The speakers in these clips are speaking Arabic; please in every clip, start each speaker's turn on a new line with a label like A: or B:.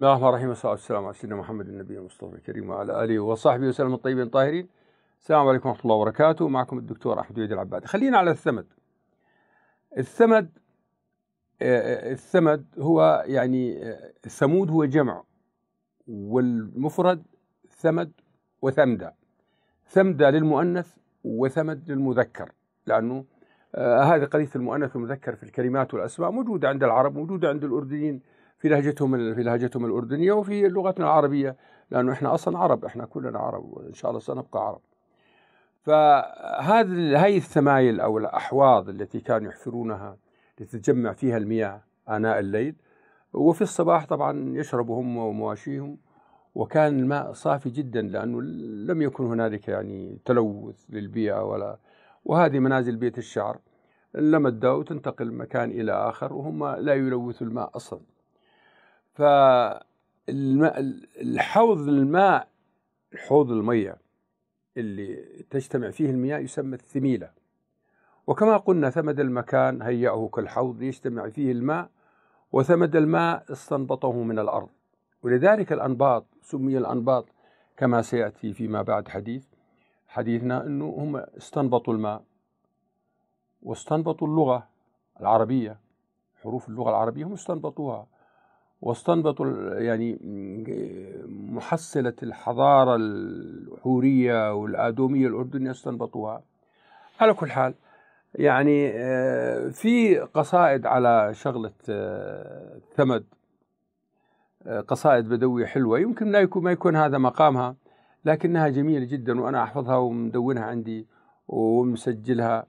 A: بسم الله الرحمن الرحيم والصلاة والسلام على سيدنا محمد النبي المصطفى الكريم وعلى آله وصحبه وسلم الطيبين الطاهرين السلام عليكم ورحمة الله وبركاته معكم الدكتور أحمد ويد العبادي خلينا على الثمد الثمد آه، الثمد هو يعني آه، ثمود هو جمع والمفرد ثمد وثمدة ثمدة للمؤنث وثمد للمذكر لأنه آه، هذه قضية المؤنث والمذكر في الكلمات والأسماء موجودة عند العرب موجودة عند الأردنيين في لهجتهم في لهجتهم الأردنية وفي لغتنا العربية لأنه إحنا أصلا عرب إحنا كلنا عرب وإن شاء الله سنبقى عرب فهذه هي الثمايل أو الأحواض التي كانوا يحفرونها لتتجمع فيها المياه آناء الليل وفي الصباح طبعا يشربوا هم ومواشيهم وكان الماء صافي جدا لأنه لم يكن هنالك يعني تلوث للبيئة ولا وهذه منازل بيت الشعر لما وتنتقل تنتقل مكان إلى آخر وهم لا يلوثوا الماء أصلا فالحوض الماء الحوض المية اللي تجتمع فيه المياه يسمى الثميلة وكما قلنا ثمد المكان هيأه كالحوض يجتمع فيه الماء وثمد الماء استنبطه من الأرض ولذلك الأنباط سمي الأنباط كما سيأتي فيما بعد حديث حديثنا أنه هم استنبطوا الماء واستنبطوا اللغة العربية حروف اللغة العربية هم استنبطوها واستنبطوا يعني محصلة الحضارة الحورية والآدومية الأردنية استنبطوها على كل حال يعني آه، في قصائد على شغلة آه، ثمد آه، قصائد بدوية حلوة يمكن لا يكون ما يكون هذا مقامها لكنها جميلة جدا وأنا أحفظها ومدونها عندي ومسجلها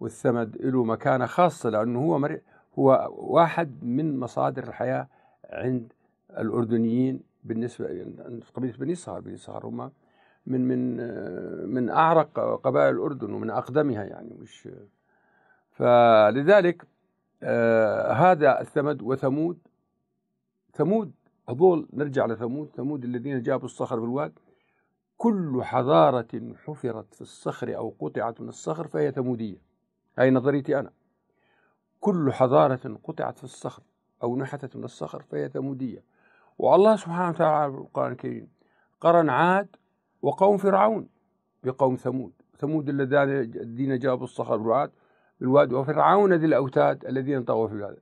A: والثمد له مكانة خاصة لأنه هو هو واحد من مصادر الحياة عند الاردنيين بالنسبه قبيله بني صهر بني صهر هم من من من اعرق قبائل الاردن ومن اقدمها يعني مش فلذلك آه هذا الثمد وثمود ثمود هذول نرجع لثمود ثمود الذين جابوا الصخر في الواد كل حضارة حفرت في الصخر أو قطعت من الصخر فهي ثمودية هذه نظريتي أنا كل حضارة قطعت في الصخر أو نحتت من الصخر فهي ثمودية والله سبحانه وتعالى في القرآن الكريم قرن عاد وقوم فرعون بقوم ثمود ثمود الذين جابوا الصخر بالواد بالواد وفرعون ذي الأوتاد الذين طغوا في هذا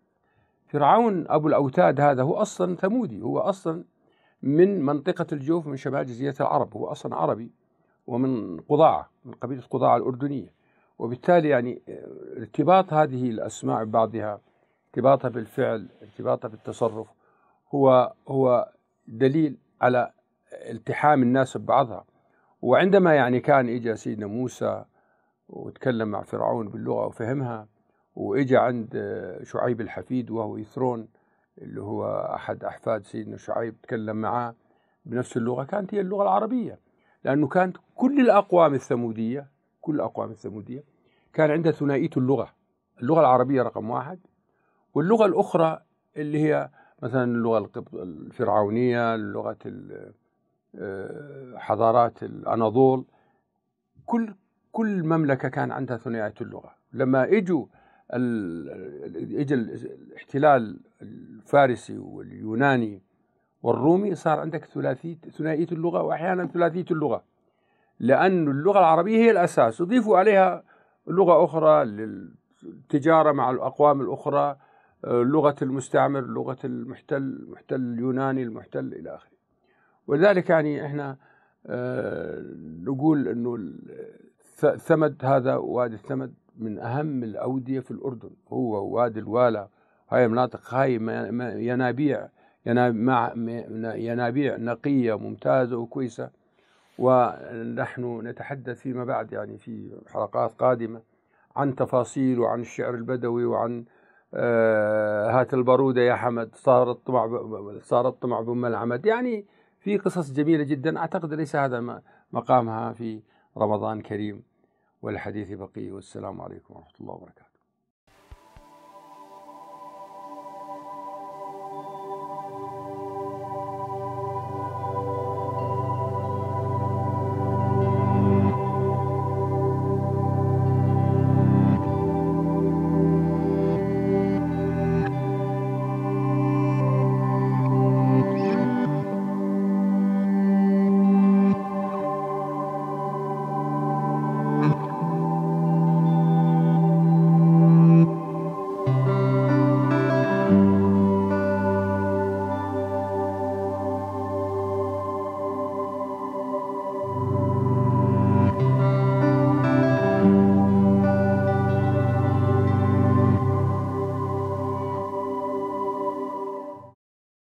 A: فرعون أبو الأوتاد هذا هو أصلا ثمودي هو أصلا من منطقة الجوف من شمال جزيرة العرب هو أصلا عربي ومن قضاعة من قبيلة قضاعة الأردنية وبالتالي يعني ارتباط هذه الأسماء ببعضها ارتباطها بالفعل ارتباطها بالتصرف هو هو دليل على التحام الناس ببعضها وعندما يعني كان اجى سيدنا موسى وتكلم مع فرعون باللغه وفهمها واجى عند شعيب الحفيد وهو يثرون اللي هو احد احفاد سيدنا شعيب تكلم معاه بنفس اللغه كانت هي اللغه العربيه لانه كانت كل الاقوام الثموديه كل الاقوام الثموديه كان عندها ثنائيه اللغه اللغه العربيه رقم واحد واللغه الاخرى اللي هي مثلا اللغه الفرعونيه لغه آه، حضارات الاناضول كل كل مملكه كان عندها ثنائيه اللغه لما اجوا اجى الاحتلال الفارسي واليوناني والرومي صار عندك ثلاثيه ثنائيه اللغه واحيانا ثلاثيه اللغه لأن اللغة العربية هي الأساس أضيفوا عليها لغة أخرى للتجارة مع الأقوام الأخرى لغة المستعمر لغة المحتل المحتل اليوناني المحتل إلى آخره ولذلك يعني إحنا آه، نقول أنه الثمد هذا وادي الثمد من أهم الأودية في الأردن هو وادي الوالا هاي مناطق هاي ينابيع ينابيع نقية ممتازة وكويسة ونحن نتحدث فيما بعد يعني في حلقات قادمة عن تفاصيل وعن الشعر البدوي وعن آه، هات البارودة يا حمد صار الطمع صار الطمع بأم العمد يعني في قصص جميلة جدا أعتقد ليس هذا مقامها في رمضان كريم والحديث بقي والسلام عليكم ورحمة الله وبركاته